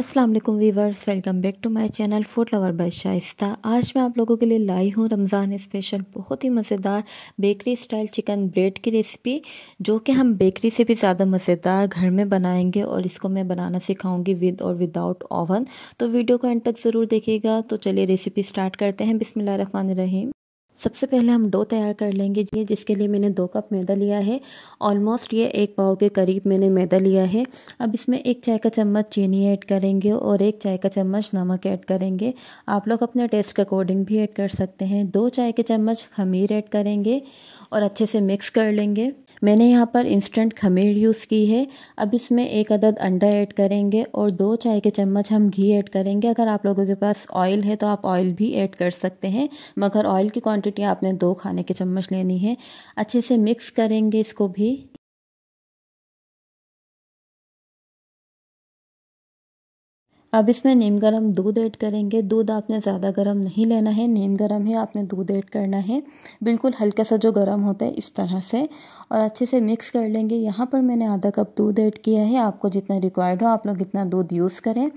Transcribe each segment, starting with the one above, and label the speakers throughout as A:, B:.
A: Aslam viewers welcome back to my channel food lover by Shaista आज मैं आप लोगों के लिए लाई हूँ रमज़ान स्पेशल बहुत ही मज़ेदार बेकरी स्टाइल चिकन ब्रेड की रेसिपी जो कि हम बेकरी से भी ज़्यादा मज़ेदार घर में बनाएंगे और इसको मैं बनाना सिखाऊंगी विद और विदाउट ओवन तो वीडियो को एंड तक ज़रूर देखिएगा तो चलिए रेसिपी स्टार्ट करते हैं बिसमिल्ल रहीम सबसे पहले हम डो तैयार कर लेंगे ये जिसके लिए मैंने दो कप मैदा लिया है ऑलमोस्ट ये एक पाव के करीब मैंने मैदा लिया है अब इसमें एक चाय का चम्मच चीनी ऐड करेंगे और एक चाय का चम्मच नमक ऐड करेंगे आप लोग अपने टेस्ट के अकॉर्डिंग भी ऐड कर सकते हैं दो चाय के चम्मच खमीर ऐड करेंगे और अच्छे से मिक्स कर लेंगे मैंने यहाँ पर इंस्टेंट खमीर यूज़ की है अब इसमें एक अदद अंडा ऐड करेंगे और दो चाय के चम्मच हम घी ऐड करेंगे अगर आप लोगों के पास ऑयल है तो आप ऑयल भी ऐड कर सकते हैं मगर ऑयल की क्वांटिटी आपने दो खाने के चम्मच लेनी है अच्छे से मिक्स करेंगे इसको भी अब इसमें नीम गर्म दूध ऐड करेंगे दूध आपने ज़्यादा गर्म नहीं लेना है नीम गर्म है आपने दूध ऐड करना है बिल्कुल हल्का सा जो गर्म होता है इस तरह से और अच्छे से मिक्स कर लेंगे यहाँ पर मैंने आधा कप दूध ऐड किया है आपको जितना रिक्वायर्ड हो आप लोग इतना दूध यूज़ करें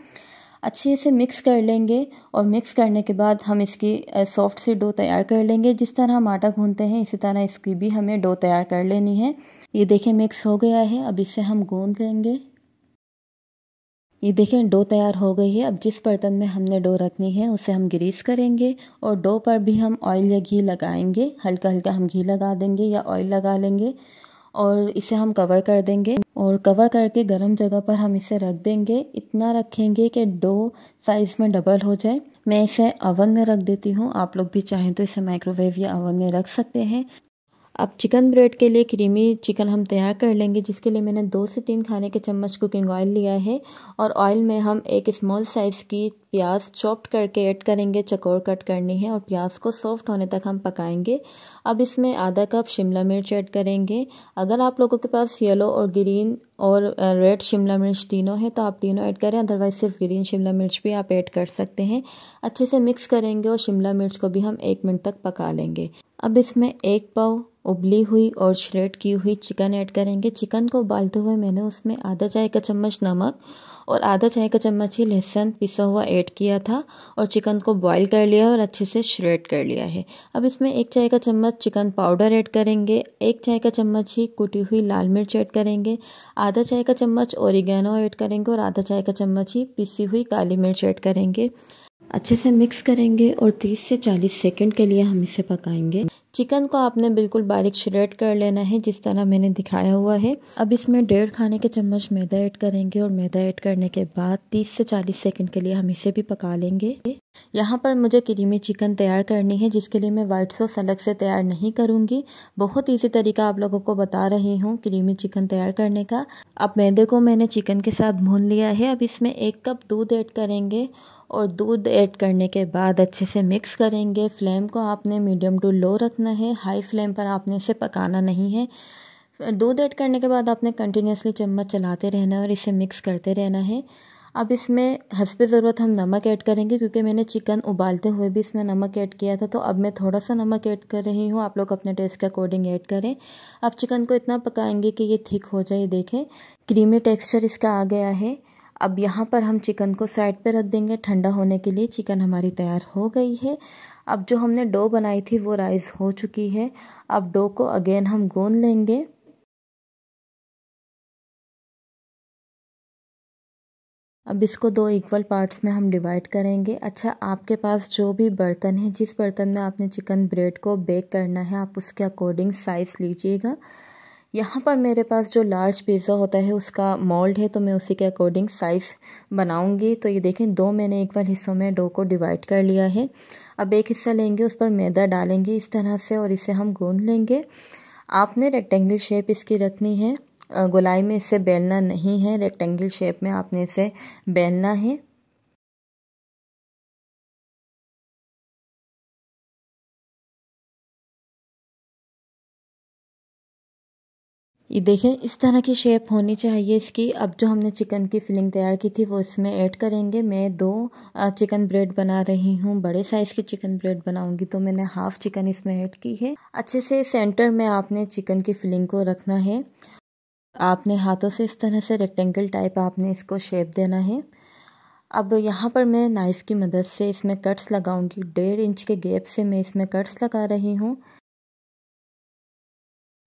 A: अच्छे से मिक्स कर लेंगे और मिक्स करने के बाद हम इसकी सॉफ्ट सी डो तैयार कर लेंगे जिस तरह हम आटा भूनते हैं इसी तरह इसकी भी हमें डो तैयार कर लेनी है ये देखें मिक्स हो गया है अब इसे हम गूंद लेंगे ये देखें डो तैयार हो गई है अब जिस बर्तन में हमने डो रखनी है उसे हम ग्रीस करेंगे और डो पर भी हम ऑयल या घी लगाएंगे हल्का हल्का हम घी लगा देंगे या ऑयल लगा लेंगे और इसे हम कवर कर देंगे और कवर करके गर्म जगह पर हम इसे रख देंगे इतना रखेंगे कि डो साइज़ में डबल हो जाए मैं इसे अवन में रख देती हूँ आप लोग भी चाहें तो इसे माइक्रोवेव या अवन में रख सकते हैं अब चिकन ब्रेड के लिए क्रीमी चिकन हम तैयार कर लेंगे जिसके लिए मैंने दो से तीन खाने के चम्मच कुकिंग ऑयल लिया है और ऑयल में हम एक स्मॉल साइज़ की प्याज चॉप्ड करके ऐड करेंगे चकोर कट करनी है और प्याज को सॉफ्ट होने तक हम पकाएंगे अब इसमें आधा कप शिमला मिर्च ऐड करेंगे अगर आप लोगों के पास येलो और ग्रीन और रेड शिमला मिर्च तीनों है तो आप तीनों ऐड करें अदरवाइज़ सिर्फ ग्रीन शिमला मिर्च भी आप ऐड कर सकते हैं अच्छे से मिक्स करेंगे और शिमला मिर्च को भी हम एक मिनट तक पका लेंगे अब इसमें एक पाव उबली हुई और श्रेड की हुई चिकन ऐड करेंगे चिकन को उबालते हुए मैंने उसमें आधा चाय का चम्मच नमक और आधा चाय का चम्मच ही लहसुन पिसा हुआ ऐड किया था और चिकन को बॉईल कर लिया और अच्छे से श्रेड कर लिया है अब इसमें एक चाय का चम्मच चिकन पाउडर ऐड करेंगे एक चाय का चम्मच ही कुटी हुई लाल मिर्च ऐड करेंगे आधा चाय का चम्मच ओरिगेनो ऐड करेंगे और आधा चाय का चम्मच ही पिसी हुई काली मिर्च ऐड करेंगे अच्छे से मिक्स करेंगे और 30 से 40 सेकंड के लिए हम इसे पकाएंगे चिकन को आपने बिल्कुल बारीक श्रेड कर लेना है जिस तरह मैंने दिखाया हुआ है अब इसमें डेढ़ खाने के चम्मच मैदा ऐड करेंगे और मैदा ऐड करने के बाद 30 से 40 सेकंड के लिए हम इसे भी पका लेंगे यहाँ पर मुझे क्रीमी चिकन तैयार करनी है जिसके लिए मैं वाइट सॉस अलग से तैयार नहीं करूँगी बहुत ईजी तरीका आप लोगों को बता रही हूँ क्रीमी चिकन तैयार करने का अब मैदे को मैंने चिकन के साथ भून लिया है अब इसमें एक कप दूध ऐड करेंगे और दूध ऐड करने के बाद अच्छे से मिक्स करेंगे फ्लेम को आपने मीडियम टू लो रखना है हाई फ्लेम पर आपने इसे पकाना नहीं है दूध ऐड करने के बाद आपने कंटिन्यूसली चम्मच चलाते रहना है और इसे मिक्स करते रहना है अब इसमें हंसपे ज़रूरत हम नमक ऐड करेंगे क्योंकि मैंने चिकन उबालते हुए भी इसमें नमक ऐड किया था तो अब मैं थोड़ा सा नमक ऐड कर रही हूँ आप लोग अपने टेस्ट के अकॉर्डिंग ऐड करें अब चिकन को इतना पकाएंगे कि ये थिक हो जाए देखें क्रीमी टेक्स्चर इसका आ गया है अब यहाँ पर हम चिकन को साइड पर रख देंगे ठंडा होने के लिए चिकन हमारी तैयार हो गई है अब जो हमने डो बनाई थी वो राइस हो चुकी है अब डो को अगेन हम गोन लेंगे अब इसको दो इक्वल पार्ट्स में हम डिवाइड करेंगे अच्छा आपके पास जो भी बर्तन है जिस बर्तन में आपने चिकन ब्रेड को बेक करना है आप उसके अकॉर्डिंग साइज़ लीजिएगा यहाँ पर मेरे पास जो लार्ज पिज़्ज़ा होता है उसका मोल्ड है तो मैं उसी के अकॉर्डिंग साइज़ बनाऊँगी तो ये देखें दो मैंने इक्वल हिस्सों में डो को डिवाइड कर लिया है अब एक हिस्सा लेंगे उस पर मैदा डालेंगे इस तरह से और इसे हम गूँध लेंगे आपने रेक्टेंगल शेप इसकी रखनी है गोलाई में इसे बेलना नहीं है रेक्टेंगल शेप में आपने इसे बेलना है ये देखें इस तरह की शेप होनी चाहिए इसकी अब जो हमने चिकन की फिलिंग तैयार की थी वो इसमें ऐड करेंगे मैं दो चिकन ब्रेड बना रही हूँ बड़े साइज़ की चिकन ब्रेड बनाऊंगी तो मैंने हाफ़ चिकन इसमें ऐड की है अच्छे से सेंटर में आपने चिकन की फिलिंग को रखना है आपने हाथों से इस तरह से रेक्टेंगल टाइप आपने इसको शेप देना है अब यहाँ पर मैं नाइफ़ की मदद से इसमें कट्स लगाऊंगी डेढ़ इंच के गैप से मैं इसमें कट्स लगा रही हूँ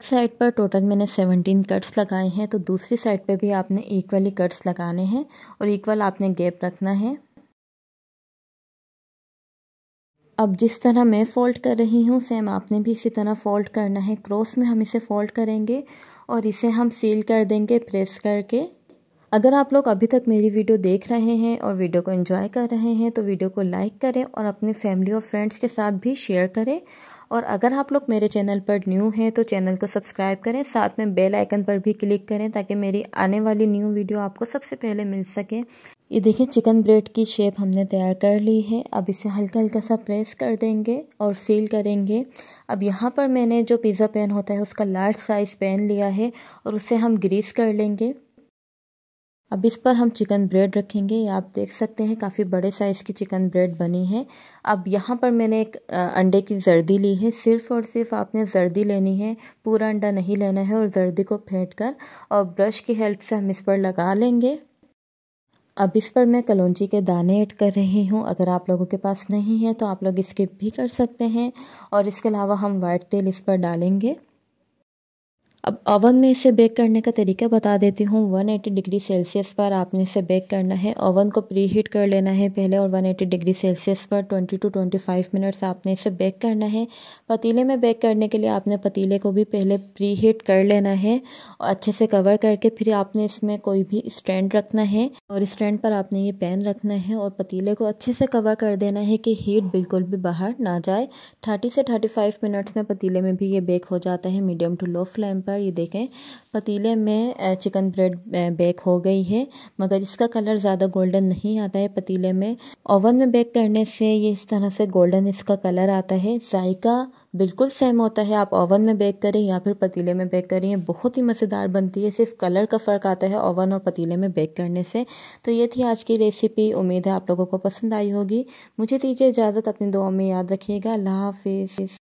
A: साइड पर टोटल मैंने सेवनटीन कट्स लगाए हैं तो दूसरी साइड पर भी आपने इक्वली कट्स लगाने हैं और इक्वल आपने गैप रखना है अब जिस तरह मैं फ़ोल्ड कर रही हूँ सेम आपने भी इसी तरह फ़ोल्ड करना है क्रॉस में हम इसे फ़ोल्ड करेंगे और इसे हम सील कर देंगे प्रेस करके अगर आप लोग अभी तक मेरी वीडियो देख रहे हैं और वीडियो को एंजॉय कर रहे हैं तो वीडियो को लाइक करें और अपने फैमिली और फ्रेंड्स के साथ भी शेयर करें और अगर आप लोग मेरे चैनल पर न्यू हैं तो चैनल को सब्सक्राइब करें साथ में बेल आइकन पर भी क्लिक करें ताकि मेरी आने वाली न्यू वीडियो आपको सबसे पहले मिल सके ये देखिए चिकन ब्रेड की शेप हमने तैयार कर ली है अब इसे हल्का हल्का सा प्रेस कर देंगे और सील करेंगे अब यहाँ पर मैंने जो पिज़्ज़ा पैन होता है उसका लार्ज साइज़ पैन लिया है और उसे हम ग्रीस कर लेंगे अब इस पर हम चिकन ब्रेड रखेंगे आप देख सकते हैं काफ़ी बड़े साइज़ की चिकन ब्रेड बनी है अब यहाँ पर मैंने एक अंडे की जर्दी ली है सिर्फ़ और सिर्फ आपने जर्दी लेनी है पूरा अंडा नहीं लेना है और जर्दी को फेंट कर और ब्रश की हेल्प से हम इस पर लगा लेंगे अब इस पर मैं कलौंजी के दाने ऐड कर रही हूँ अगर आप लोगों के पास नहीं है तो आप लोग स्किप भी कर सकते हैं और इसके अलावा हम वाइट तेल इस पर डालेंगे अब ओवन में इसे बेक करने का तरीका बता देती हूँ 180 डिग्री सेल्सियस पर आपने इसे बेक करना है ओवन को प्री हीट कर लेना है पहले और 180 डिग्री सेल्सियस पर 20 टू 25 मिनट्स आपने इसे बेक करना है पतीले में बेक करने के लिए आपने पतीले को भी पहले प्री हीट कर लेना है और अच्छे से कवर करके फिर आपने इसमें कोई भी स्टैंड रखना है और स्टैंड पर आपने ये पैन रखना है और पतीले को अच्छे से कवर कर देना है कि हीट बिल्कुल भी बाहर ना जाए थर्टी से थर्टी मिनट्स में पतीले में भी ये बेक हो जाता है मीडियम टू लो फ्लेम पर ये देखें पतीले में चिकन ब्रेड बेक हो गई है मगर इसका कलर ज़्यादा गोल्डन नहीं आता है पतीले में ओवन में बेक करने से ये इस तरह से गोल्डन इसका कलर आता है जायका बिल्कुल सेम होता है आप ओवन में बेक करें या फिर पतीले में बेक करें ये बहुत ही मज़ेदार बनती है सिर्फ कलर का फ़र्क आता है ओवन और पतीले में बेक करने से तो ये थी आज की रेसिपी उम्मीद है आप लोगों को पसंद आई होगी मुझे दीजिए इजाज़त अपनी दुआ में याद रखिएगा अल्लाह हाफिज़